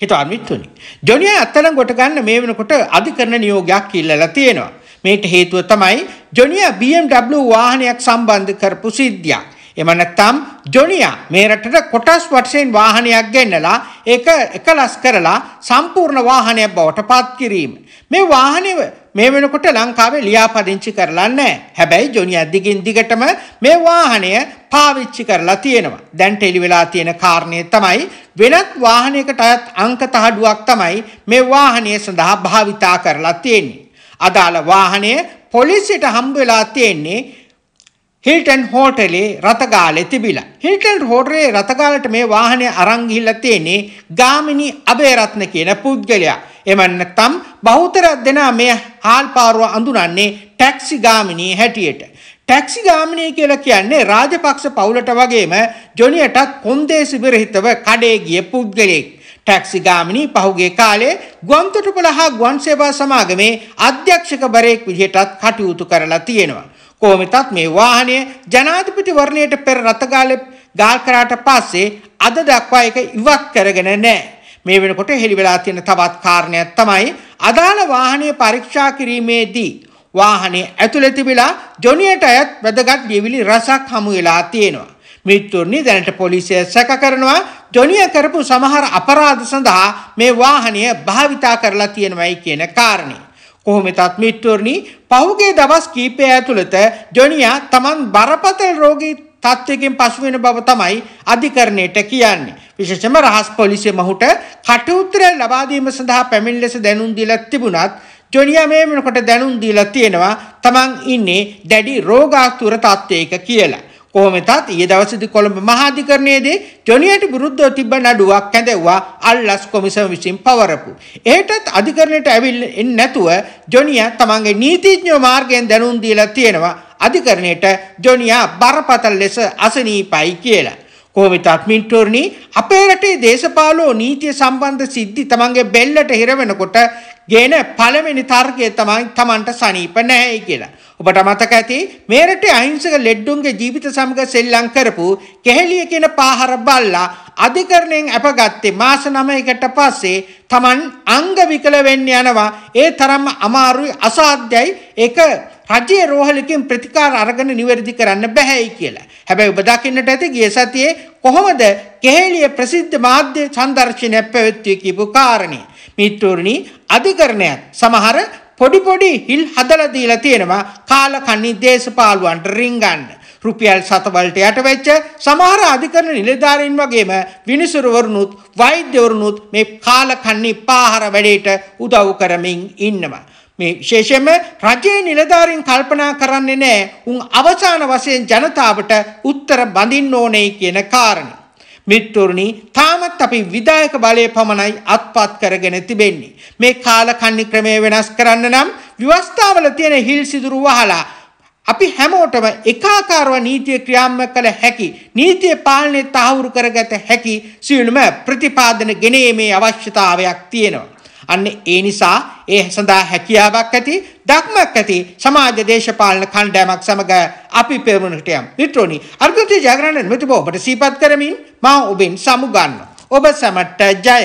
හිතවන්විත්තුනි. ජොනියා අත්තනම් ගොට ගන්න මේ වෙනකොට අධිකරණ නියෝගයක් ඉල්ලලා තියෙනවා. මේට හේතුව තමයි ජොනියා BMW වාහනයක් සම්බන්ධ කරපු සිද්ධියක්. එම නැත්නම් ජොනියා මේ රටට කොටස් වටසෙන් වාහනයක් ගෙන්නලා ඒක එකලස් කරලා සම්පූර්ණ වාහනයක් බවට පත් කිරීම. මේ වාහනේ මේ වෙනකොට ලංකාවේ ලියාපදිංචි කරලා නැහැ. හැබැයි ජොනියා දිගින් දිගටම මේ වාහනය පාවිච්චි කරලා තියෙනවා. දැන්ට එලි වෙලා තියෙන කාරණය තමයි වෙනත් වාහනයකට අයත් අංක තහඩුවක් තමයි මේ වාහනය සඳහා භාවිතා කරලා තියෙන්නේ. අදාළ වාහනය පොලිසියට හම්බ වෙලා තියෙන්නේ හිල්ටන් හෝටලේ රතගාලේ තිබිලා. හිල්ටන් හෝටලේ රතගාලට මේ වාහනය අරන් ගිහිල්ලා තියෙන්නේ ගාමිණී අබේරත්න කියන පුද්ගලයා. එමන්නතම් බෞතර දෙනා මේ හාල්පාරුව අඳුනන්නේ ටැක්සි ගාමිණී හැටියට. ටැක්සි ගාමිණී කියලා කියන්නේ රාජපක්ෂ පවුලට වගේම ජොනියටත් කොන්දේසි විරහිතව කඩේ ගිය පුද්ගලෙක්. ටැක්සි ගාමිණී පහුගේ කාලේ ගුවන්තොටුපළ හා ගුවන් සේවා සමාගමේ අධ්‍යක්ෂකවරයෙක් විදිහටත් කටයුතු කරලා තියෙනවා. කොහොමතත් මේ වාහනය ජනාධිපතිවරණයට පෙර රථගාලේ ගාල් කරාට පස්සේ අද දක්වා එක ඉවත් කරගෙන නැහැ. මේ වෙනකොට හෙළි වෙලා තියෙන තවත් කාරණයක් තමයි අදාළ වාහනය පරීක්ෂා කිරීමේදී වාහනේ ඇතුළේ තිබිලා ජොනියට අයත් වැදගත් ලියවිලි රසක් හමු වෙලා තියෙනවා. මිත්තුනි දැනට පොලිසිය සැක කරනවා ජොනිය කරපු සමහර අපරාධ සඳහා මේ වාහනය භාවිතා කරලා තියෙනවයි කියන කාරණේ. කොහොමෙතත් මිත්තුනි පහුගිය දවස් කීපය ඇතුළත ජොනියා Taman බරපතල රෝගී තත්ත්වයකින් පසුවෙන බව තමයි අධිකරණයට කියන්නේ. විශේෂම රහස් පොලිසිය මහුට කටයුත්තරය ලබාදීම සඳහා පැමිණි ලෙස දැනුම් දීලා තිබුණත් ජොනියා මේ වෙනකොට දැනුම් දීලා තියෙනවා තමන් ඉන්නේ දැඩි රෝගාතුර තත්ත්වයක කියලා. කොහොම වෙතත් ඊයේ දවසේදී කොළඹ මහාධිකරණයේදී ජොනියට විරුද්ධව තිබ්බ නඩුවක් ඇඳෙව්වා අල්ලස් කොමිසම විසින් පවරපු. එහෙටත් අධිකරණයට ඇවිල්ලා නැතුව ජොනියා තමන්ගේ නීතිඥ මාර්ගයෙන් දැනුම් දීලා තියෙනවා අධිකරණයට ජොනියා බරපතල ලෙස අසනීපයි කියලා. කොහොමත් අත්මින්ටෝරණි අපේ රටේ දේශපාලෝ නීතිය සම්බන්ධ සිද්ධි තමන්ගේ බෙල්ලට හිරවෙනකොට ගේන පළවෙනි තර්කය තමයි තමන්ට සනීප නැහැ කියලා. ඔබට මතක ඇති මේ රටේ අහිංසක ලෙඩ්ඩුන්ගේ ජීවිත සමග සෙල්ලම් කරපු කෙහෙලිය කියන පාහර බල්ලා අධිකරණයෙන් අපගත්තේ මාස 9කට පස්සේ තමන් අංග විකල වෙන්න යනවා. ඒ තරම්ම අමාරුයි අසාධ්‍යයි. ඒක අජේ රෝහලකින් ප්‍රතිකාර අරගෙන නිවැරදි කරන්න බැහැයි කියලා. හැබැයි ඔබ දකින්නට ඇති ගිය සතියේ කොහොමද කෙහෙළිය ප්‍රසිද්ධ මාධ්‍ය සංදර්ශනයක් පැවැත්වුවේ කියපු කාරණේ. මිත්‍රෝරණී අධිකරණයත් සමහර පොඩි පොඩි හිල් හදලා දීලා තියෙනවා කාලකන්ණි දේශපාලුවන්ට රින්ගන්න. රුපියල් 7 වලට යටවෙච්ච සමහර අධිකරණ නිලධාරීන් වගේම විනිසුරුවරුනුත් වෛද්‍යවරුනුත් මේ කාලකන්ණි පාහර වැඩේට උදව් කරමින් ඉන්නවා. මේ විශේෂයෙන්ම රජයේ නිලධාරීන් කල්පනා කරන්නේ නැහැ උන් අවසාන වශයෙන් ජනතාවට උත්තර බඳින්න ඕනේ කියන කාරණේ. මිත්තුරුනි තාමත් අපි විදායක බලය පමණයි අත්පත් කරගෙන තිබෙන්නේ. මේ කාලකන්ණි ක්‍රමය වෙනස් කරන්න නම් ව්‍යවස්ථාවල තියෙන හිල් සිදුරු වහලා අපි හැමෝටම එකාකාරව නීතිය ක්‍රියාත්මක කළ හැකි නීතිය පාලනය තහවුරු කරගත හැකි සියලුම ප්‍රතිපාදන ගෙනීමේ අවශ්‍යතාවයක් තියෙනවා. අන්න ඒ නිසා ඒ සඳහා හැකියාවක් ඇති දක්මක් ඇති සමාජ දේශපාලන කණ්ඩෑමක් සමග අපි පෙරමුණට යම්. මිත්‍රෝනි, අර්ගත්‍ය ජයග්‍රහණ මෙතුබ ඔබට සීපත් කරමින් මා ඔබෙන් සමුගන්නවා. ඔබ සැමට ජය.